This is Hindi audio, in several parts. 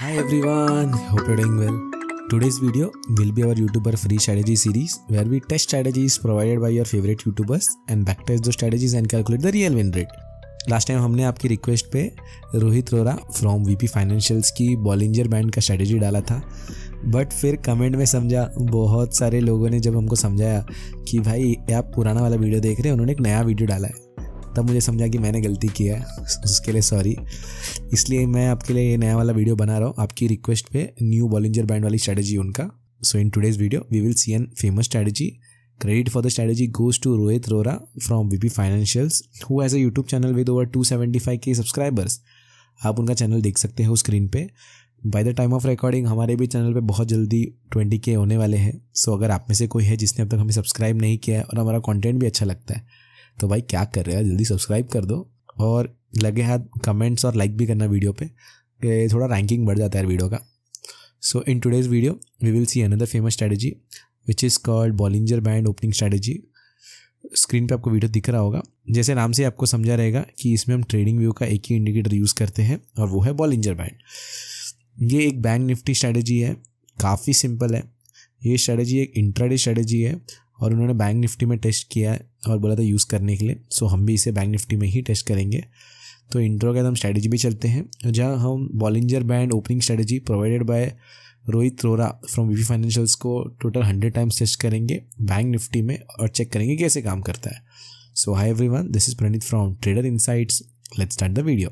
Hi everyone, hope you're doing well. Today's video will be our YouTuber free strategy series where we test strategies provided by your favorite YouTubers and backtest those strategies and calculate the real win rate. Last time हमने आपकी रिक्वेस्ट पे Rohit Rora from VP Financials की बॉलिंजर बैंड का स्ट्रेटजी डाला था बट फिर कमेंट में समझा बहुत सारे लोगों ने जब हमको समझाया कि भाई आप पुराना वाला वीडियो देख रहे हैं उन्होंने एक नया वीडियो डाला है तब मुझे समझा कि मैंने गलती की है उसके लिए सॉरी इसलिए मैं आपके लिए ये नया वाला वीडियो बना रहा हूँ आपकी रिक्वेस्ट पे न्यू बॉलिंजर बैंड वाली स्ट्रैटेजी उनका so in today's video we will see an famous strategy credit for the goes to Rohit Rora from V P Rora who has a YouTube channel with over two seventy five K subscribers आप उनका चैनल देख सकते हो स्क्रीन पे by the time of recording हमारे भी चैनल पे बहुत जल्दी ट्वेंटी के होने वाले हैं सो so, अगर आप में से कोई है जिसने अब तक हमें सब्सक्राइब नहीं किया है और हमारा कंटेंट भी अच्छा लगता है तो भाई क्या कर रहे हो जल्दी सब्सक्राइब कर दो और लगे हाथ कमेंट्स और लाइक भी करना वीडियो पे कि थोड़ा रैंकिंग बढ़ जाता है वीडियो का so in today's video we will see another famous strategy which is called Bollinger band opening strategy screen पे आपको वीडियो दिख रहा होगा जैसे नाम से आपको समझा रहेगा कि इसमें हम ट्रेडिंग व्यू का एक ही इंडिकेटर यूज़ करते हैं और वो है बॉलिंजर बैंड ये एक बैंक निफ्टी स्ट्रैटेजी है काफ़ी सिंपल है ये स्ट्रैटेजी एक इंट्राडे स्ट्रैटेजी है और उन्होंने बैंक निफ्टी में टेस्ट किया और बोला था यूज़ करने के लिए सो हम भी इसे बैंक निफ्टी में ही टेस्ट करेंगे तो इंट्रो के हम स्ट्रैटेजी भी चलते हैं जहाँ हम Bollinger band opening strategy provided by Rohit Rora from V P Financials को टोटल हंड्रेड टाइम्स टेस्ट करेंगे बैंक निफ्टी में और चेक करेंगे कैसे काम करता है so hi everyone this is Praneet from Trader Insights let's start the video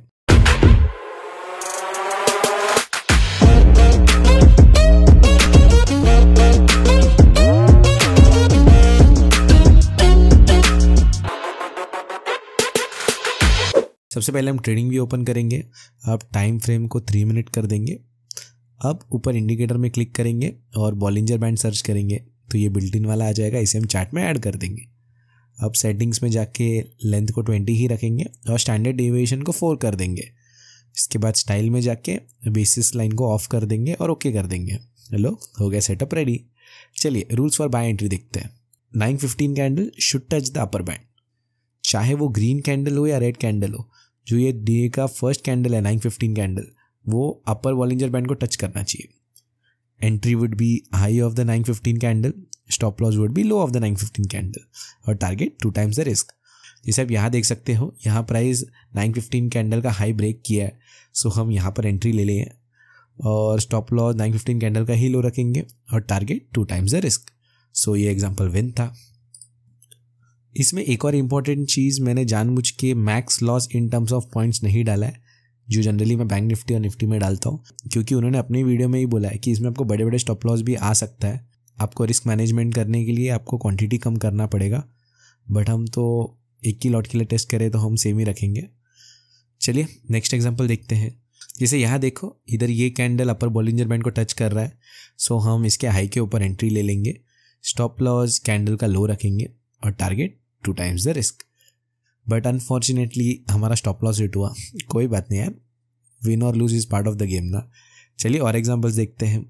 सबसे पहले हम ट्रेडिंग भी ओपन करेंगे आप टाइम फ्रेम को थ्री मिनट कर देंगे अब ऊपर इंडिकेटर में क्लिक करेंगे और बॉलिंजर बैंड सर्च करेंगे तो ये बिल्ट इन वाला आ जाएगा इसे हम चार्ट में ऐड कर देंगे अब सेटिंग्स में जाके लेंथ को ट्वेंटी ही रखेंगे और स्टैंडर्ड डेविएशन को फोर कर देंगे इसके बाद स्टाइल में जाके बेसिस लाइन को ऑफ कर देंगे और ओके कर देंगे हेलो हो गया सेटअप रेडी चलिए रूल्स फॉर बाय एंट्री देखते हैं nine fifteen candle should touch the upper band चाहे वो ग्रीन कैंडल हो या रेड कैंडल हो जो ये डे का फर्स्ट कैंडल है नाइन फिफ्टीन कैंडल वो अपर वॉलिंजर बैंड को टच करना चाहिए entry would be high of the nine fifteen candle stop loss would be low of the nine fifteen candle और target two times the risk जैसे आप यहाँ देख सकते हो यहाँ प्राइस नाइन फिफ्टीन कैंडल का हाई ब्रेक किया है सो हम यहाँ पर एंट्री ले लें और stop loss nine fifteen candle का ही लो रखेंगे और target two times the risk so ये एग्जाम्पल विन था इसमें एक और इम्पॉर्टेंट चीज़ मैंने जानबूझ के max loss in terms of points नहीं डाला है जो जनरली मैं बैंक निफ्टी और निफ्टी में डालता हूँ क्योंकि उन्होंने अपनी वीडियो में ही बोला है कि इसमें आपको बड़े बड़े स्टॉप लॉस भी आ सकता है आपको रिस्क मैनेजमेंट करने के लिए आपको क्वांटिटी कम करना पड़ेगा बट हम तो एक ही लॉट के लिए टेस्ट करें तो हम सेम ही रखेंगे चलिए नेक्स्ट एग्जाम्पल देखते हैं जैसे यहाँ देखो इधर ये कैंडल अपर बॉलिंजर बैंड को टच कर रहा है सो हम इसके हाई के ऊपर एंट्री ले लेंगे स्टॉप लॉस कैंडल का लो रखेंगे और target two times the risk but unfortunately हमारा स्टॉप लॉस हिट हुआ कोई बात नहीं यार विन और lose is part of the game ना चलिए और एग्जाम्पल्स देखते हैं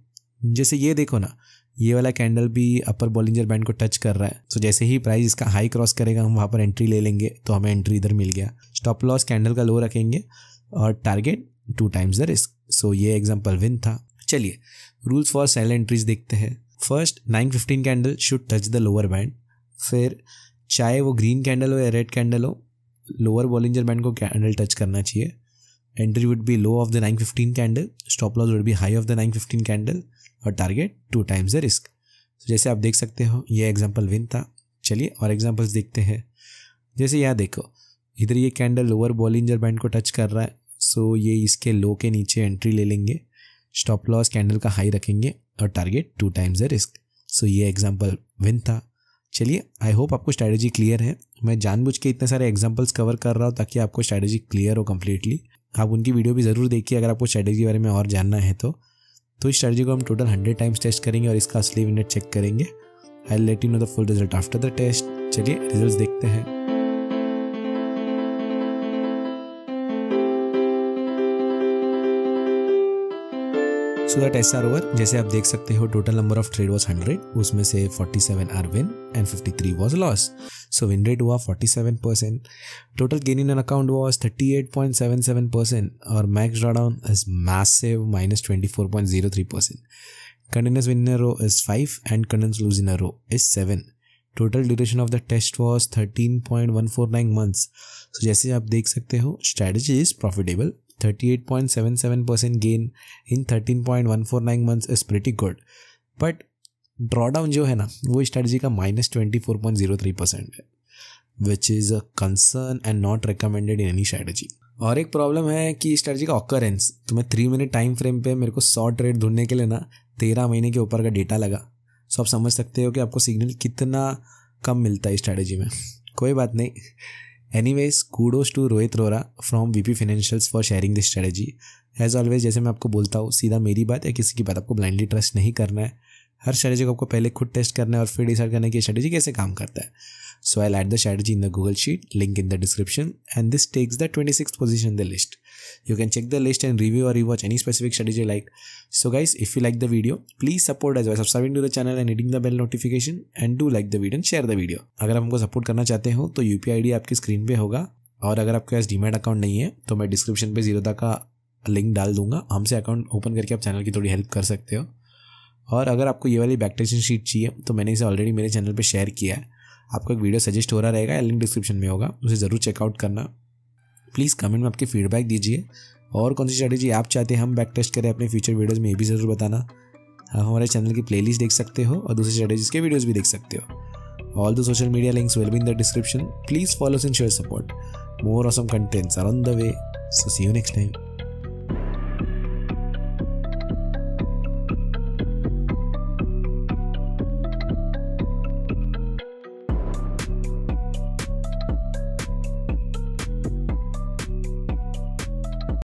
जैसे ये देखो ना ये वाला कैंडल भी अपर बॉलिंजर बैंड को टच कर रहा है सो so, जैसे ही प्राइस इसका हाई क्रॉस करेगा हम वहाँ पर एंट्री ले लेंगे तो हमें एंट्री इधर मिल गया स्टॉप लॉस कैंडल का लो रखेंगे और target two times the risk so ये एग्जाम्पल विन था चलिए रूल्स फॉर सेल एंट्रीज देखते हैं first nine fifteen candle should touch the lower band फिर चाहे वो ग्रीन कैंडल हो या रेड कैंडल हो लोअर बॉलिंजर बैंड को कैंडल टच करना चाहिए entry would be low of the nine fifteen candle stop loss would be high of the nine fifteen candle और target two times the risk जैसे आप देख सकते हो ये एग्जाम्पल विन था चलिए और एग्जाम्पल्स देखते हैं जैसे यहाँ देखो इधर ये कैंडल लोअर बॉलिंजर बैंड को टच कर रहा है सो so ये इसके लो के नीचे एंट्री ले लेंगे स्टॉप लॉस कैंडल का हाई रखेंगे और target two times the risk so ये एग्जाम्पल विन था चलिए आई होप आपको स्ट्रैटेजी क्लियर है मैं जानबूझ के इतने सारे एग्जाम्पल्स कवर कर रहा हूँ ताकि आपको स्ट्रैटेजी क्लियर हो कम्प्लीटली आप उनकी वीडियो भी ज़रूर देखिए अगर आपको स्ट्रैटेजी के बारे में और जानना है तो तो इस स्ट्रैटेजी को हम टोटल हंड्रेड टाइम्स टेस्ट करेंगे और इसका असली यूनिट चेक करेंगे I let you know the full result after the test चलिए रिजल्ट देखते हैं दैट एस आर ओवर जैसे आप देख सकते हो total number of trade was hundred उसमें से forty seven are win and fifty three was loss so win rate हुआ forty seven percent total gain in an account was thirty eight point seven seven percent और max down is massive minus twenty four point zero three percent continuous win row is five and 5 lose in row is seven total duration of the test was thirteen point one four nine months जैसे आप देख सकते हो strategy is profitable 38.77% gain in 13.149 months is pretty good. But drawdown जो है ना वो strategy का minus twenty four point zero three percent है which is a concern and not recommended in any strategy और एक प्रॉब्लम है कि स्ट्रेटजी का ऑकरेंस तो मैं थ्री मिनट टाइम फ्रेम पे मेरे को सौ ट्रेड ढूंढने के लिए ना तेरह महीने के ऊपर का डेटा लगा सो आप समझ सकते हो कि आपको सिग्नल कितना कम मिलता है इस स्ट्रेटजी में कोई बात नहीं anyways kudos to Rohit Rora from VP Financials for sharing this strategy. As always जैसे मैं आपको बोलता हूँ सीधा मेरी बात या किसी की बात आपको ब्लाइंडली ट्रस्ट नहीं करना है हर स्ट्रेटेजी को आपको पहले खुद टेस्ट करना है और फिर डिसाइड करना है कि स्ट्रेटेजी कैसे काम करता है So I'll add the strategy in the Google Sheet, link in the description and this takes the 26th position in the list. You can check the list and review or rewatch any specific strategy you like. So guys, if you like the video, please support us by subscribing to the channel and hitting the bell notification and do like the video and share the video. अगर हमको सपोर्ट करना चाहते हो तो यू पी आपकी screen पे होगा और अगर आपके पास डीमेट अकाउंट नहीं है तो मैं डिस्क्रिप्शन पे जीरोदा का लिंक डाल दूंगा हमसे अकाउंट ओपन करके आप चैनल की थोड़ी हेल्प कर सकते हो और अगर आपको ये वाली बैक टेस्टिंग शीट चाहिए तो मैंने इसे ऑलरेडी मेरे चैनल पे शेयर किया है आपको एक वीडियो सजेस्ट हो रहा रहेगा लिंक डिस्क्रिप्शन में होगा उसे ज़रूर चेकआउट करना प्लीज़ कमेंट में आपकी फीडबैक दीजिए और कौन सी स्ट्रेटेजी आप चाहते हैं हम बैक टेस्ट करें अपने फ्यूचर वीडियोज़ में ये भी ज़रूर बताना आप हाँ, हमारे चैनल की प्ले देख सकते हो और दूसरी स्ट्रेटेजीज के वीडियोज़ भी देख सकते हो all the social media links will be in the description please follows and share support more awesome contents are on the way so see you next time